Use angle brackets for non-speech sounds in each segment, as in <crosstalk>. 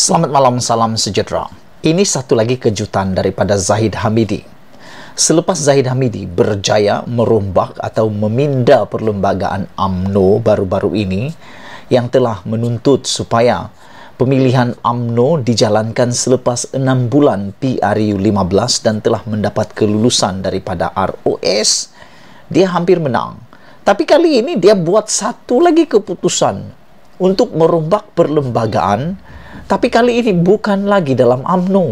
Selamat malam, salam sejahtera. Ini satu lagi kejutan daripada Zahid Hamidi. Selepas Zahid Hamidi berjaya merombak atau meminda perlembagaan AMNO baru-baru ini yang telah menuntut supaya pemilihan AMNO dijalankan selepas 6 bulan PRU 15 dan telah mendapat kelulusan daripada ROS, dia hampir menang. Tapi kali ini dia buat satu lagi keputusan untuk merombak perlembagaan Tapi kali ini bukan lagi dalam UMNO,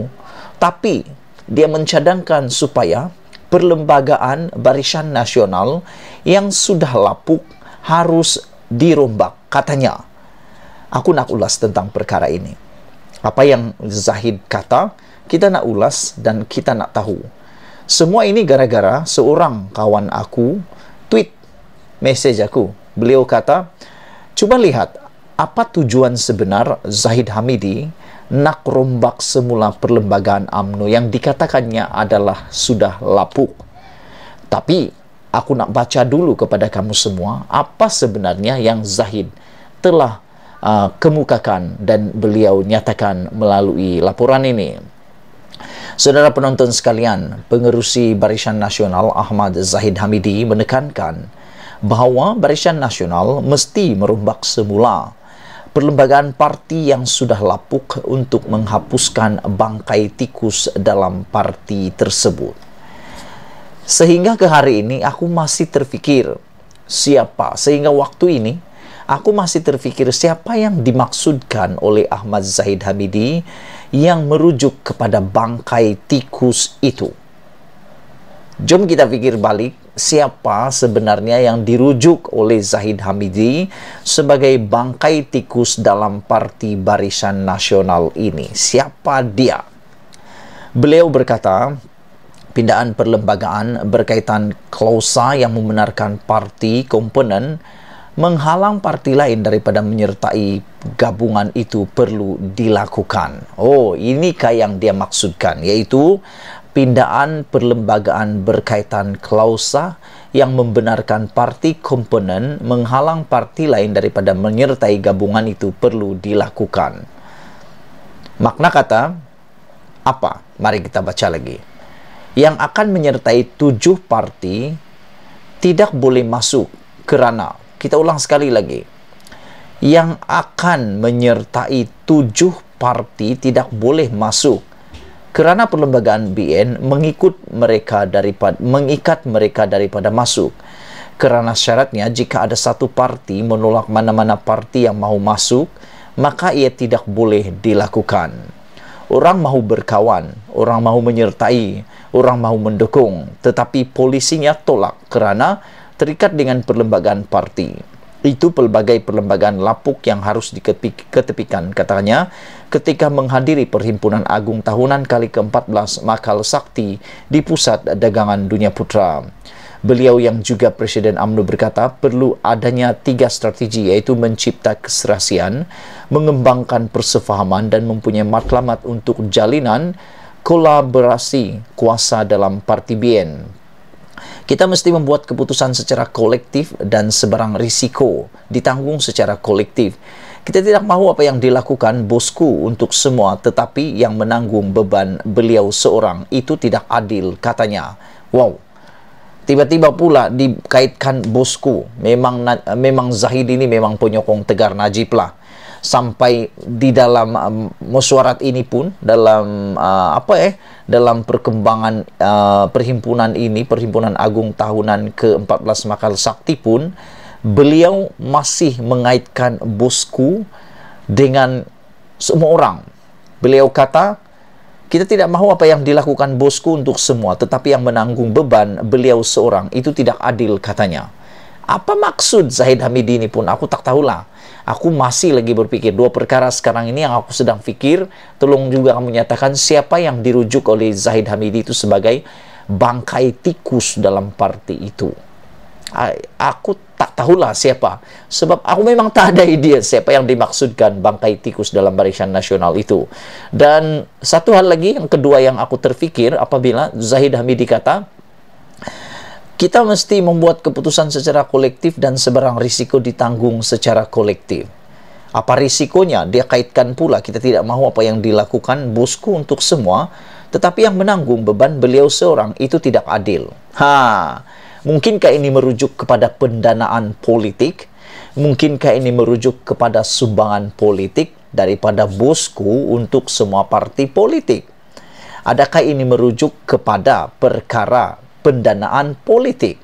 tapi dia mencadangkan supaya perlembagaan barisan nasional yang sudah lapuk harus dirombak katanya. Aku nak ulas tentang perkara ini. Apa yang Zahid kata, kita nak ulas dan kita nak tahu. Semua ini gara-gara seorang kawan aku tweet message aku. Beliau kata, coba lihat apa tujuan sebenar Zahid Hamidi nak rombak semula perlembagaan AMNO yang dikatakannya adalah sudah lapuk. Tapi aku nak baca dulu kepada kamu semua apa sebenarnya yang Zahid telah uh, kemukakan dan beliau nyatakan melalui laporan ini. Saudara penonton sekalian, pengerusi Barisan Nasional Ahmad Zahid Hamidi menekankan bahawa Barisan Nasional mesti merombak semula perlembagaan parti yang sudah lapuk untuk menghapuskan bangkai tikus dalam parti tersebut. Sehingga ke hari ini aku masih terpikir siapa, sehingga waktu ini aku masih terpikir siapa yang dimaksudkan oleh Ahmad Zahid Hamidi yang merujuk kepada bangkai tikus itu. Jom kita pikir balik siapa sebenarnya yang dirujuk oleh Zahid Hamidi sebagai bangkai tikus dalam Parti Barisan Nasional ini. Siapa dia? Beliau berkata, pindaan perlembagaan berkaitan klausa yang membenarkan parti komponen menghalang parti lain daripada menyertai gabungan itu perlu dilakukan. Oh, ini kayak yang dia maksudkan, yaitu pindaan perlembagaan berkaitan klausa yang membenarkan parti komponen menghalang parti lain daripada menyertai gabungan itu perlu dilakukan. Makna kata apa? Mari kita baca lagi. Yang akan menyertai tujuh parti tidak boleh masuk kerana kita ulang sekali lagi. Yang akan menyertai tujuh parti tidak boleh masuk kerana perlembagaan BN mengikut mereka daripada mengikat mereka daripada masuk kerana syaratnya jika ada satu parti menolak mana-mana parti yang mahu masuk maka ia tidak boleh dilakukan orang mahu berkawan orang mahu menyertai orang mahu mendukung tetapi polisinya tolak kerana terikat dengan perlembagaan parti itu pelbagai perlembagaan lapuk yang harus diketepikan. Katanya, ketika menghadiri Perhimpunan Agung Tahunan kali ke-14 Makal Sakti di Pusat Dagangan Dunia Putra. Beliau yang juga Presiden Amnu berkata perlu adanya tiga strategi yaitu mencipta keserasian, mengembangkan persefahaman dan mempunyai matlamat untuk jalinan kolaborasi kuasa dalam Parti BN. Kita mesti membuat keputusan secara kolektif dan sebarang risiko ditanggung secara kolektif. Kita tidak mahu apa yang dilakukan bosku untuk semua tetapi yang menanggung beban beliau seorang itu tidak adil katanya. Wow. Tiba-tiba pula dikaitkan bosku. Memang memang Zahid ini memang penyokong tegar Najib lah sampai di dalam um, ini pun dalam uh, apa eh dalam perkembangan uh, perhimpunan ini perhimpunan agung tahunan ke-14 Makal Sakti pun beliau masih mengaitkan bosku dengan semua orang. Beliau kata, kita tidak mahu apa yang dilakukan bosku untuk semua, tetapi yang menanggung beban beliau seorang itu tidak adil katanya. Apa maksud Zahid Hamidi ini pun aku tak tahulah. Aku masih lagi berpikir dua perkara sekarang ini yang aku sedang pikir. Tolong juga kamu nyatakan siapa yang dirujuk oleh Zahid Hamidi itu sebagai bangkai tikus dalam parti itu. Aku tak tahulah siapa. Sebab aku memang tak ada ide siapa yang dimaksudkan bangkai tikus dalam barisan nasional itu. Dan satu hal lagi yang kedua yang aku terfikir apabila Zahid Hamidi kata kita mesti membuat keputusan secara kolektif dan seberang risiko ditanggung secara kolektif. Apa risikonya? Dia kaitkan pula kita tidak mahu apa yang dilakukan bosku untuk semua, tetapi yang menanggung beban beliau seorang itu tidak adil. Ha, mungkinkah ini merujuk kepada pendanaan politik? Mungkinkah ini merujuk kepada sumbangan politik daripada bosku untuk semua parti politik? Adakah ini merujuk kepada perkara pendanaan politik.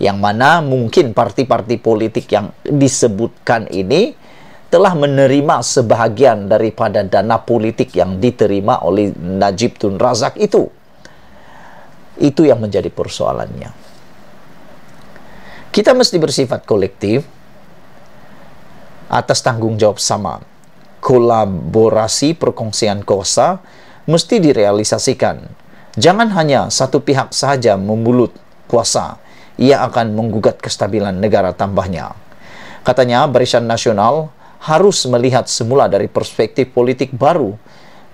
Yang mana mungkin parti-parti politik yang disebutkan ini telah menerima sebahagian daripada dana politik yang diterima oleh Najib Tun Razak itu. Itu yang menjadi persoalannya. Kita mesti bersifat kolektif atas tanggung jawab sama. Kolaborasi perkongsian kosa mesti direalisasikan Jangan hanya satu pihak saja membulut kuasa, ia akan menggugat kestabilan negara tambahnya. Katanya, Barisan Nasional harus melihat semula dari perspektif politik baru,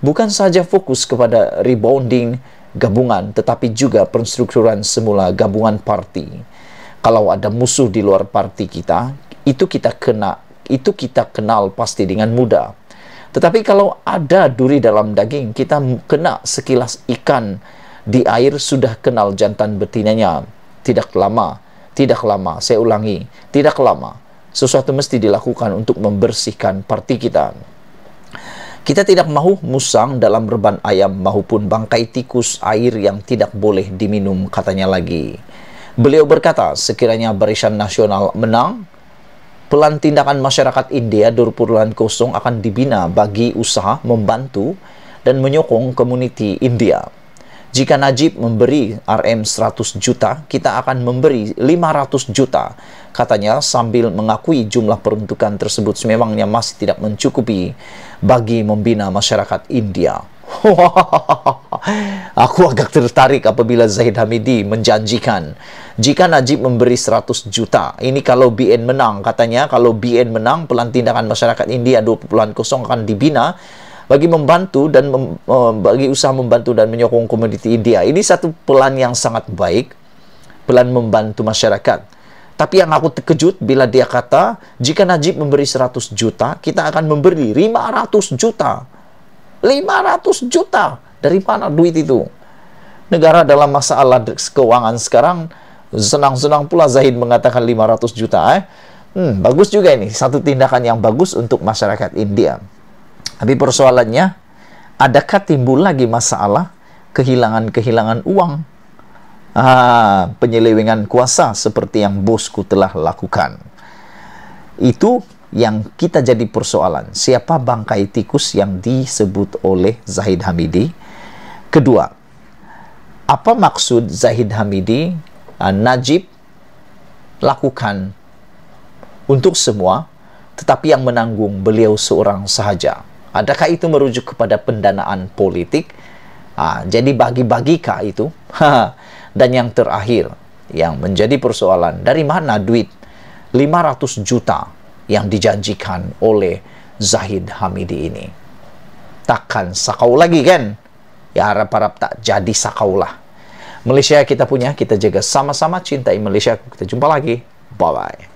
bukan saja fokus kepada rebounding gabungan, tetapi juga penstrukturan semula gabungan parti. Kalau ada musuh di luar parti kita, itu kita kena itu kita kenal pasti dengan mudah. Tetapi kalau ada duri dalam daging, kita kena sekilas ikan di air sudah kenal jantan betinanya. Tidak lama, tidak lama, saya ulangi, tidak lama. Sesuatu mesti dilakukan untuk membersihkan parti kita. Kita tidak mahu musang dalam reban ayam maupun bangkai tikus air yang tidak boleh diminum katanya lagi. Beliau berkata, sekiranya barisan nasional menang, Pelan tindakan masyarakat India Durpulan Kosong akan dibina bagi usaha membantu dan menyokong komuniti India. Jika Najib memberi RM 100 juta, kita akan memberi 500 juta, katanya sambil mengakui jumlah peruntukan tersebut sememangnya masih tidak mencukupi bagi membina masyarakat India. <laughs> Aku agak tertarik apabila Zahid Hamidi menjanjikan jika Najib memberi 100 juta. Ini kalau BN menang katanya kalau BN menang Pelan Tindakan Masyarakat India 2.0 akan dibina bagi membantu dan mem, eh, bagi usaha membantu dan menyokong komuniti India. Ini satu pelan yang sangat baik, pelan membantu masyarakat. Tapi yang aku terkejut bila dia kata, jika Najib memberi 100 juta, kita akan memberi 500 juta. 500 juta. Dari mana duit itu? Negara dalam masalah keuangan sekarang senang-senang pula Zahid mengatakan 500 juta. Eh? Hmm, bagus juga ini, satu tindakan yang bagus untuk masyarakat India. Tapi persoalannya, adakah timbul lagi masalah kehilangan-kehilangan uang? Ah, penyelewengan kuasa seperti yang bosku telah lakukan. Itu yang kita jadi persoalan. Siapa bangkai tikus yang disebut oleh Zahid Hamidi? Kedua, apa maksud Zahid Hamidi uh, Najib lakukan untuk semua tetapi yang menanggung beliau seorang sahaja? Adakah itu merujuk kepada pendanaan politik? Uh, jadi bagi-bagikah itu? <laughs> Dan yang terakhir, yang menjadi persoalan, dari mana duit 500 juta yang dijanjikan oleh Zahid Hamidi ini? Takkan sakau lagi kan? Ya harap-harap tak jadi sakaulah. Malaysia kita punya, kita jaga sama-sama cintai Malaysia. Kita jumpa lagi. Bye-bye.